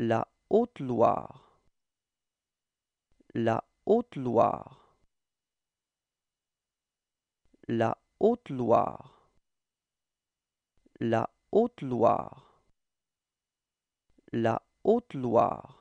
la Haute-Loire, la Haute-Loire, la Haute-Loire, la Haute-Loire, la Haute-Loire.